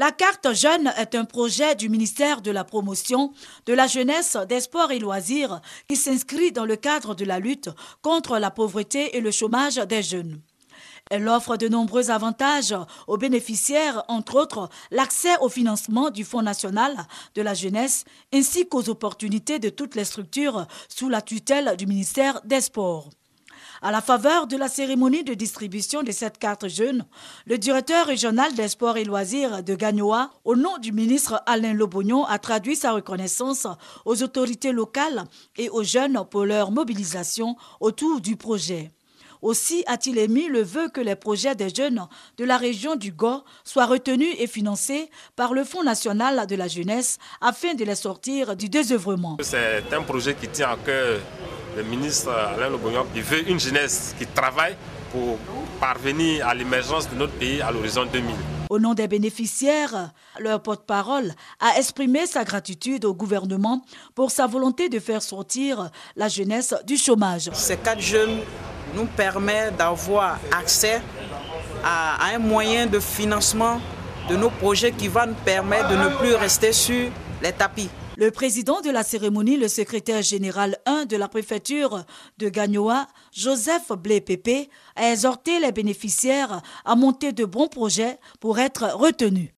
La carte jeune est un projet du ministère de la Promotion, de la Jeunesse, des Sports et Loisirs qui s'inscrit dans le cadre de la lutte contre la pauvreté et le chômage des jeunes. Elle offre de nombreux avantages aux bénéficiaires, entre autres l'accès au financement du Fonds national de la jeunesse ainsi qu'aux opportunités de toutes les structures sous la tutelle du ministère des Sports. À la faveur de la cérémonie de distribution de cette carte jeune, le directeur régional des sports et loisirs de Gagnoa, au nom du ministre Alain Lobognon, a traduit sa reconnaissance aux autorités locales et aux jeunes pour leur mobilisation autour du projet. Aussi a-t-il émis le vœu que les projets des jeunes de la région du Gau soient retenus et financés par le Fonds national de la jeunesse afin de les sortir du désœuvrement. C'est un projet qui tient à cœur le ministre Alain Le veut une jeunesse qui travaille pour parvenir à l'émergence de notre pays à l'horizon 2000. Au nom des bénéficiaires, leur porte-parole a exprimé sa gratitude au gouvernement pour sa volonté de faire sortir la jeunesse du chômage. Ces quatre jeunes nous permettent d'avoir accès à un moyen de financement de nos projets qui va nous permettre de ne plus rester sur les tapis. Le président de la cérémonie, le secrétaire général 1 de la préfecture de Gagnoa, Joseph blé a exhorté les bénéficiaires à monter de bons projets pour être retenus.